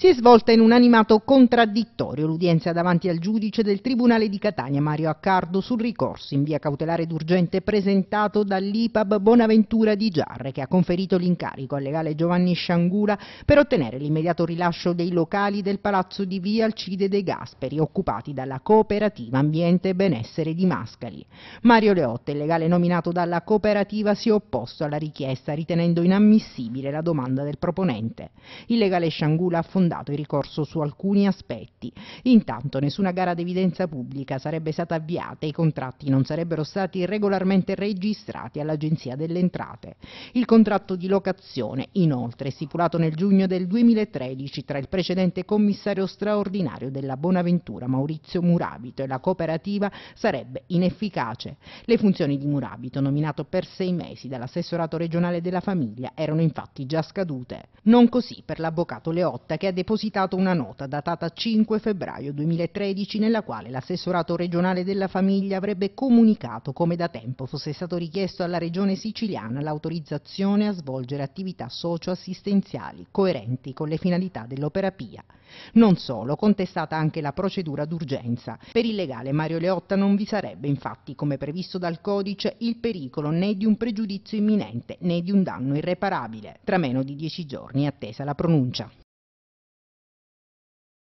Si è svolta in un animato contraddittorio l'udienza davanti al giudice del Tribunale di Catania Mario Accardo sul ricorso in via cautelare d'urgente presentato dall'IPAB Bonaventura di Giarre che ha conferito l'incarico al legale Giovanni Sciangula per ottenere l'immediato rilascio dei locali del palazzo di via Alcide De Gasperi occupati dalla cooperativa Ambiente e Benessere di Mascali. Mario Leotte, il legale nominato dalla cooperativa, si è opposto alla richiesta ritenendo inammissibile la domanda del proponente. Il legale Sciangula ha fondato secondato il ricorso su alcuni aspetti. Intanto nessuna gara d'evidenza pubblica sarebbe stata avviata e i contratti non sarebbero stati regolarmente registrati all'Agenzia delle Entrate. Il contratto di locazione, inoltre, stipulato nel giugno del 2013 tra il precedente commissario straordinario della Bonaventura Maurizio Murabito e la cooperativa, sarebbe inefficace. Le funzioni di Murabito, nominato per sei mesi dall'assessorato regionale della famiglia, erano infatti già scadute. Non così per l'avvocato Leotta che ha depositato una nota datata 5 febbraio 2013 nella quale l'assessorato regionale della famiglia avrebbe comunicato come da tempo fosse stato richiesto alla regione siciliana l'autorizzazione a svolgere attività socio-assistenziali coerenti con le finalità dell'operapia. Non solo, contestata anche la procedura d'urgenza. Per il legale Mario Leotta non vi sarebbe infatti, come previsto dal codice, il pericolo né di un pregiudizio imminente né di un danno irreparabile. Tra meno di dieci giorni è attesa la pronuncia.